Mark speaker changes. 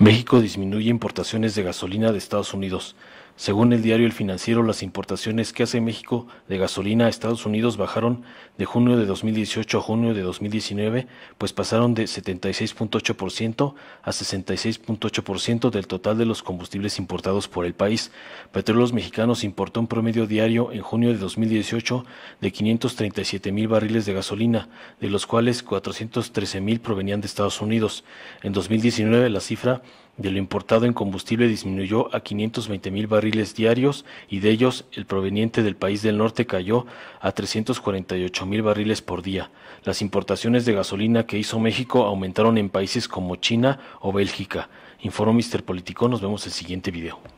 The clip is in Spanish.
Speaker 1: México disminuye importaciones de gasolina de Estados Unidos. Según el diario El Financiero, las importaciones que hace México de gasolina a Estados Unidos bajaron de junio de 2018 a junio de 2019, pues pasaron de 76.8% a 66.8% del total de los combustibles importados por el país. Petróleos Mexicanos importó un promedio diario en junio de 2018 de 537 mil barriles de gasolina, de los cuales 413 mil provenían de Estados Unidos. En 2019 la cifra de lo importado en combustible disminuyó a 520 mil barriles diarios y de ellos el proveniente del país del norte cayó a 348 mil barriles por día. Las importaciones de gasolina que hizo México aumentaron en países como China o Bélgica. Informó Mister Politico. nos vemos el siguiente video.